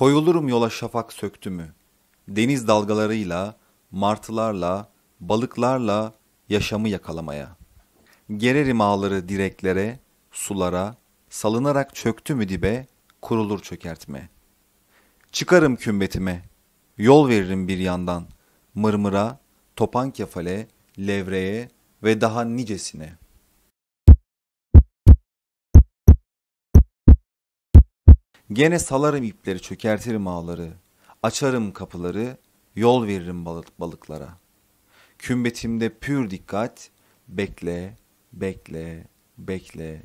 Koyulurum yola şafak söktü mü? Deniz dalgalarıyla, martılarla, balıklarla yaşamı yakalamaya. Gererim ağları direklere, sulara, salınarak çöktü mü dibe, kurulur çökertme. Çıkarım kümbetime, yol veririm bir yandan, mırmıra, topan kefale, levreye ve daha nicesine.'' Gene salarım ipleri, çökertirim ağları. Açarım kapıları, yol veririm balık balıklara. Kümbetimde pür dikkat, bekle, bekle, bekle,